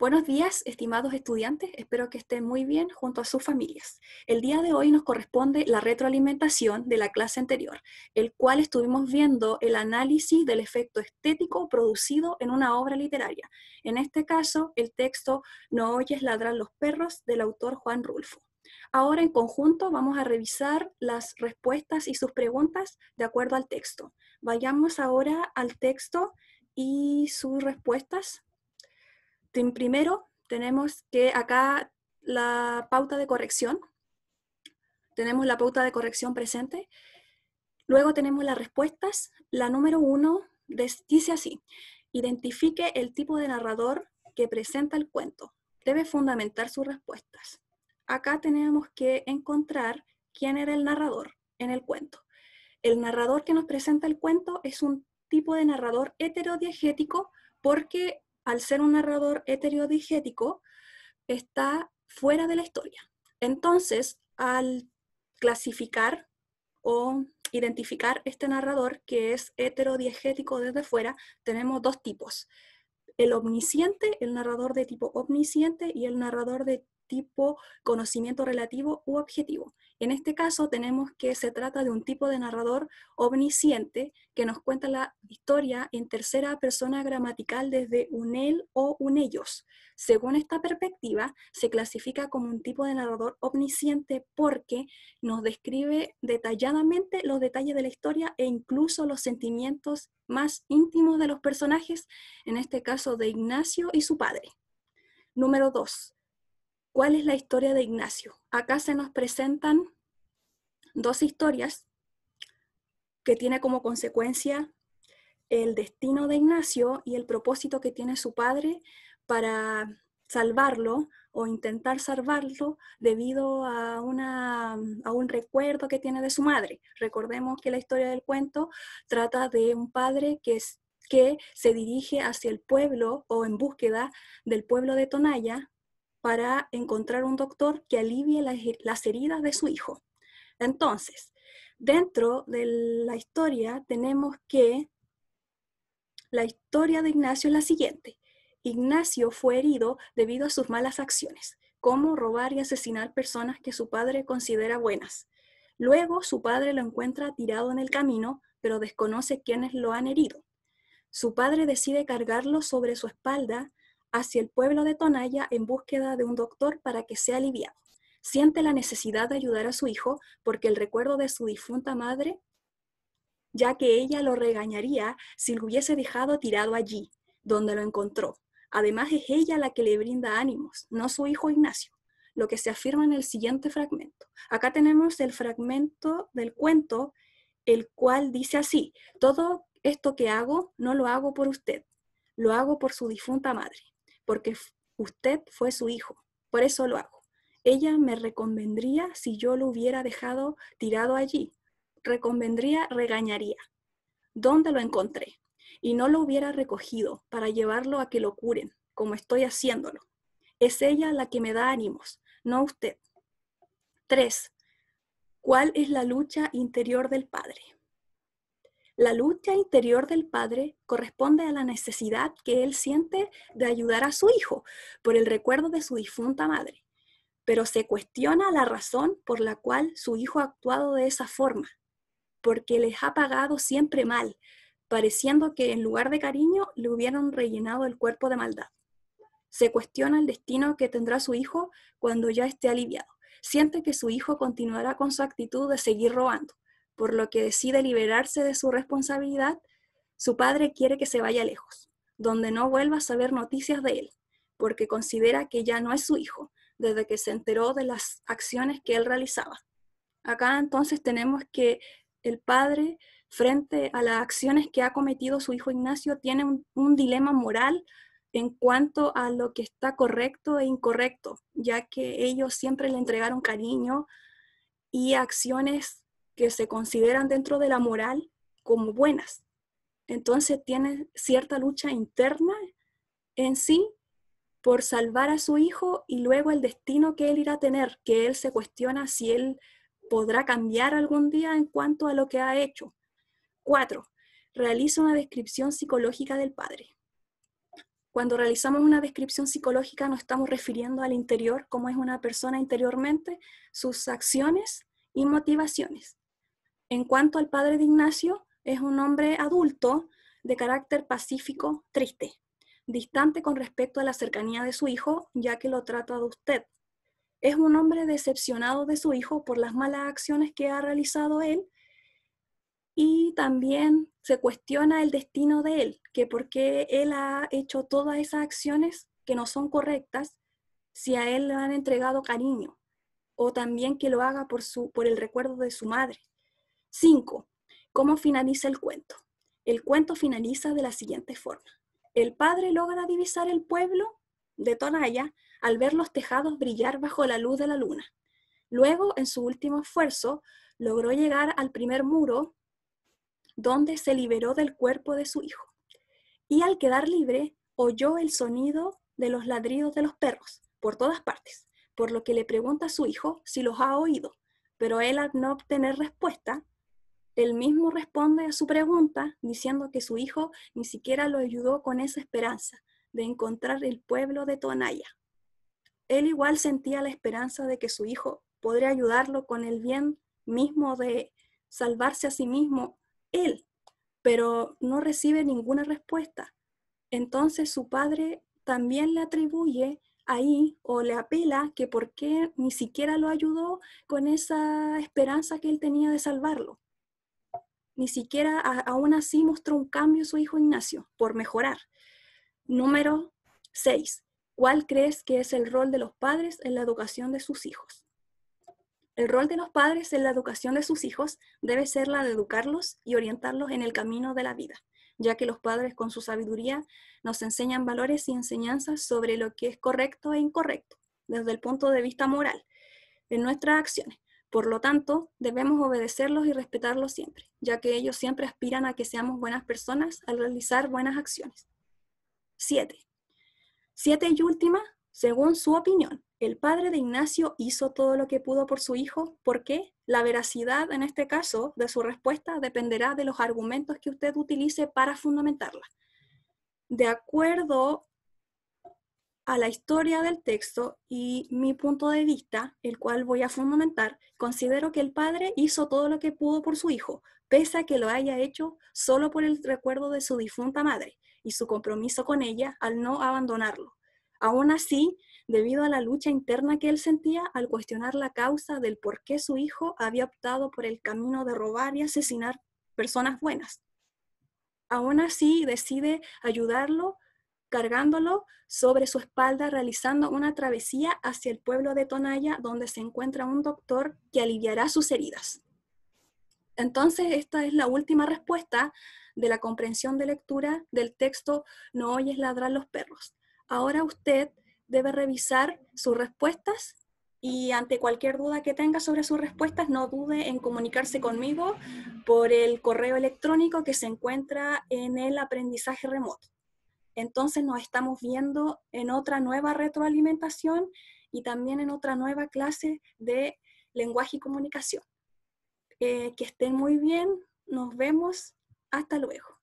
Buenos días, estimados estudiantes. Espero que estén muy bien junto a sus familias. El día de hoy nos corresponde la retroalimentación de la clase anterior, el cual estuvimos viendo el análisis del efecto estético producido en una obra literaria. En este caso, el texto No oyes ladrar los perros del autor Juan Rulfo. Ahora en conjunto vamos a revisar las respuestas y sus preguntas de acuerdo al texto. Vayamos ahora al texto y sus respuestas este, primero tenemos que acá la pauta de corrección, tenemos la pauta de corrección presente, luego tenemos las respuestas, la número uno dice así, identifique el tipo de narrador que presenta el cuento, debe fundamentar sus respuestas. Acá tenemos que encontrar quién era el narrador en el cuento. El narrador que nos presenta el cuento es un tipo de narrador heterodiegético porque al ser un narrador heterodigético, está fuera de la historia. Entonces, al clasificar o identificar este narrador que es heterodiegético desde fuera, tenemos dos tipos. El omnisciente, el narrador de tipo omnisciente y el narrador de tipo conocimiento relativo u objetivo. En este caso tenemos que se trata de un tipo de narrador omnisciente que nos cuenta la historia en tercera persona gramatical desde un él o un ellos. Según esta perspectiva, se clasifica como un tipo de narrador omnisciente porque nos describe detalladamente los detalles de la historia e incluso los sentimientos más íntimos de los personajes, en este caso de Ignacio y su padre. Número 2. ¿Cuál es la historia de Ignacio? Acá se nos presentan dos historias que tiene como consecuencia el destino de Ignacio y el propósito que tiene su padre para salvarlo o intentar salvarlo debido a, a, un recuerdo que tiene de su madre. Recordemos que la historia del cuento trata de un padre que, que se dirige hacia el pueblo o en búsqueda del pueblo de Tonaya para encontrar un doctor que alivie las, heridas de su hijo. Entonces, dentro de la historia tenemos que la historia de Ignacio es la siguiente. Ignacio fue herido debido a sus malas acciones, como robar y asesinar personas que su padre considera buenas. Luego su padre lo encuentra tirado en el camino, pero desconoce quiénes lo han herido. Su padre decide cargarlo sobre su espalda hacia el pueblo de Tonaya en búsqueda de un doctor para que sea aliviado. Siente la necesidad de ayudar a su hijo porque el recuerdo de su difunta madre, ya que ella lo regañaría si lo hubiese dejado tirado allí, donde lo encontró. Además es ella la que le brinda ánimos, no su hijo Ignacio, lo que se afirma en el siguiente fragmento. Acá tenemos el fragmento del cuento, el cual dice así, todo esto que hago no lo hago por usted, lo hago por su difunta madre porque usted fue su hijo, por eso lo hago. Ella me reconvendría si yo lo hubiera dejado tirado allí. Reconvendría, regañaría. ¿Dónde lo encontré? Y no lo hubiera recogido para llevarlo a que lo curen, como estoy haciéndolo. Es ella la que me da ánimos, no usted. 3. ¿Cuál es la lucha interior del padre? La lucha interior del padre corresponde a la necesidad que él siente de ayudar a su hijo por el recuerdo de su difunta madre, pero se cuestiona la razón por la cual su hijo ha actuado de esa forma, porque les ha pagado siempre mal, pareciendo que en lugar de cariño le hubieran rellenado el cuerpo de maldad. Se cuestiona el destino que tendrá su hijo cuando ya esté aliviado. Siente que su hijo continuará con su actitud de seguir robando por lo que decide liberarse de su responsabilidad, su padre quiere que se vaya lejos, donde no vuelva a saber noticias de él, porque considera que ya no es su hijo, desde que se enteró de las acciones que él realizaba. Acá entonces tenemos que el padre, frente a las acciones que ha cometido su hijo Ignacio, tiene un, dilema moral en cuanto a lo que está correcto e incorrecto, ya que ellos siempre le entregaron cariño y acciones que se consideran dentro de la moral como buenas. Entonces tiene cierta lucha interna en sí por salvar a su hijo y luego el destino que él irá a tener, que él se cuestiona si él podrá cambiar algún día en cuanto a lo que ha hecho. Cuatro, realiza una descripción psicológica del padre. Cuando realizamos una descripción psicológica nos estamos refiriendo al interior, cómo es una persona interiormente, sus acciones y motivaciones. En cuanto al padre de Ignacio, es un hombre adulto de carácter pacífico, triste, distante con respecto a la cercanía de su hijo, ya que lo trata de usted. Es un hombre decepcionado de su hijo por las malas acciones que ha realizado él y también se cuestiona el destino de él, que por qué él ha hecho todas esas acciones que no son correctas si a él le han entregado cariño, o también que lo haga por, su, por el recuerdo de su madre. 5 ¿cómo finaliza el cuento? El cuento finaliza de la siguiente forma. El padre logra divisar el pueblo de tonalla al ver los tejados brillar bajo la luz de la luna. Luego, en su último esfuerzo, logró llegar al primer muro donde se liberó del cuerpo de su hijo. Y al quedar libre, oyó el sonido de los ladridos de los perros por todas partes, por lo que le pregunta a su hijo si los ha oído, pero él al no obtener respuesta, él mismo responde a su pregunta diciendo que su hijo ni siquiera lo ayudó con esa esperanza de encontrar el pueblo de Tonaya. Él igual sentía la esperanza de que su hijo podría ayudarlo con el bien mismo de salvarse a sí mismo, él, pero no recibe ninguna respuesta. Entonces su padre también le atribuye ahí o le apela que por qué ni siquiera lo ayudó con esa esperanza que él tenía de salvarlo ni siquiera aún así mostró un cambio su hijo Ignacio por mejorar. Número 6. ¿Cuál crees que es el rol de los padres en la educación de sus hijos? El rol de los padres en la educación de sus hijos debe ser la de educarlos y orientarlos en el camino de la vida, ya que los padres con su sabiduría nos enseñan valores y enseñanzas sobre lo que es correcto e incorrecto desde el punto de vista moral en nuestras acciones. Por lo tanto, debemos obedecerlos y respetarlos siempre, ya que ellos siempre aspiran a que seamos buenas personas al realizar buenas acciones. Siete. Siete y última, según su opinión, el padre de Ignacio hizo todo lo que pudo por su hijo porque la veracidad en este caso de su respuesta dependerá de los argumentos que usted utilice para fundamentarla. De acuerdo a la historia del texto y mi punto de vista, el cual voy a fundamentar, considero que el padre hizo todo lo que pudo por su hijo, pese a que lo haya hecho solo por el recuerdo de su difunta madre y su compromiso con ella al no abandonarlo. Aún así, debido a la lucha interna que él sentía al cuestionar la causa del por qué su hijo había optado por el camino de robar y asesinar personas buenas. Aún así, decide ayudarlo cargándolo sobre su espalda, realizando una travesía hacia el pueblo de Tonaya, donde se encuentra un doctor que aliviará sus heridas. Entonces, esta es la última respuesta de la comprensión de lectura del texto No oyes ladrar los perros. Ahora usted debe revisar sus respuestas y ante cualquier duda que tenga sobre sus respuestas, no dude en comunicarse conmigo por el correo electrónico que se encuentra en el aprendizaje remoto. Entonces nos estamos viendo en otra nueva retroalimentación y también en otra nueva clase de lenguaje y comunicación. Eh, que estén muy bien, nos vemos, hasta luego.